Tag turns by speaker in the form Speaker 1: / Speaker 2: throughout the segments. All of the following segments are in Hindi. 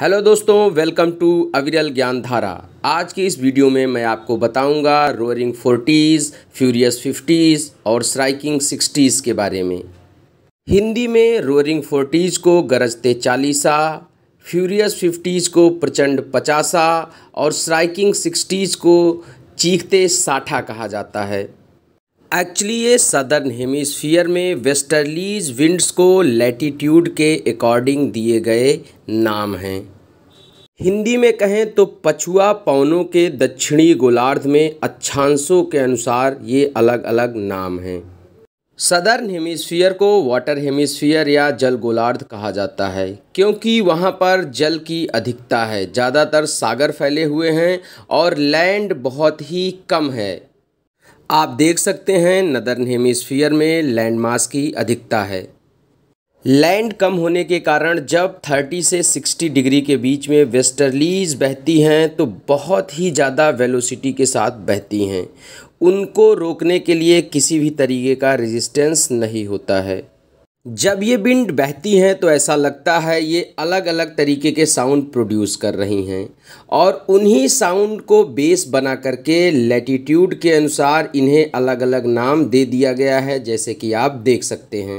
Speaker 1: हेलो दोस्तों वेलकम टू अविरल ज्ञान धारा आज की इस वीडियो में मैं आपको बताऊंगा रोरिंग फोर्टीज़ फ्यूरियस फिफ्टीज़ और स्ट्राइकिंग सिक्सटीज़ के बारे में हिंदी में रोरिंग फोर्टीज़ को गरजते चालीसा फ्यूरियस फिफ्टीज़ को प्रचंड पचासा और स्ट्राइकिंग सिक्सटीज़ को चीखते साठा कहा जाता है एक्चुअली ये सदर्न हेमिसफियर में वेस्टर्लीज विंड्स को लेटीट्यूड के अकॉर्डिंग दिए गए नाम हैं हिंदी में कहें तो पछुआ पवनों के दक्षिणी गोलार्ध में अच्छांशों के अनुसार ये अलग अलग नाम हैं सदर्न हेमिसफियर को वाटर हेमिसफियर या जल गोलार्ध कहा जाता है क्योंकि वहाँ पर जल की अधिकता है ज़्यादातर सागर फैले हुए हैं और लैंड बहुत ही कम है आप देख सकते हैं नदर्न हेमिस्फीयर में लैंड मास की अधिकता है लैंड कम होने के कारण जब 30 से 60 डिग्री के बीच में वेस्टर्लीज बहती हैं तो बहुत ही ज़्यादा वेलोसिटी के साथ बहती हैं उनको रोकने के लिए किसी भी तरीके का रेजिस्टेंस नहीं होता है जब ये विंड बहती हैं तो ऐसा लगता है ये अलग अलग तरीके के साउंड प्रोड्यूस कर रही हैं और उन्हीं साउंड को बेस बना करके लेटीट्यूड के अनुसार इन्हें अलग अलग नाम दे दिया गया है जैसे कि आप देख सकते हैं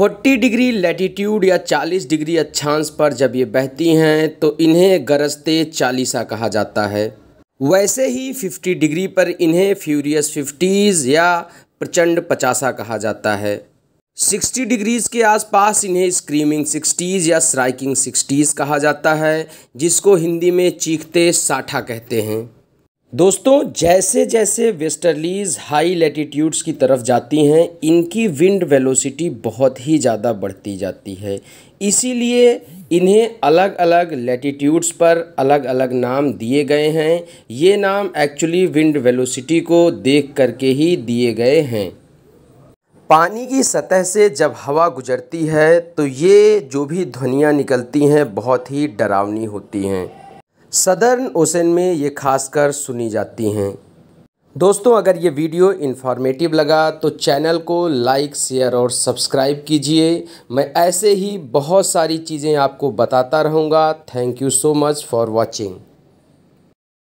Speaker 1: 40 डिग्री लेटीट्यूड या 40 डिग्री अच्छांश पर जब ये बहती हैं तो इन्हें गरजते चालीसा कहा जाता है वैसे ही 50 डिग्री पर इन्हें फ्यूरियस फिफ्टीज़ या प्रचंड पचासा कहा जाता है 60 डिग्रीज़ के आसपास इन्हें स्क्रीमिंग सिक्सटीज़ या स्ट्राइकिंग सिक्सटीज़ कहा जाता है जिसको हिंदी में चीखते साठा कहते हैं दोस्तों जैसे जैसे वेस्टर्लीज़ हाई लेटीट्यूड्स की तरफ जाती हैं इनकी विंड वेलोसिटी बहुत ही ज़्यादा बढ़ती जाती है इसीलिए इन्हें अलग अलग लेटीट्यूड्स पर अलग अलग नाम दिए गए हैं ये नाम एक्चुअली विंड वेलोसिटी को देख करके ही दिए गए हैं पानी की सतह से जब हवा गुजरती है तो ये जो भी ध्वनियाँ निकलती हैं बहुत ही डरावनी होती हैं सदर्न ओसन में ये खासकर सुनी जाती हैं दोस्तों अगर ये वीडियो इन्फॉर्मेटिव लगा तो चैनल को लाइक शेयर और सब्सक्राइब कीजिए मैं ऐसे ही बहुत सारी चीज़ें आपको बताता रहूँगा thank you so much for watching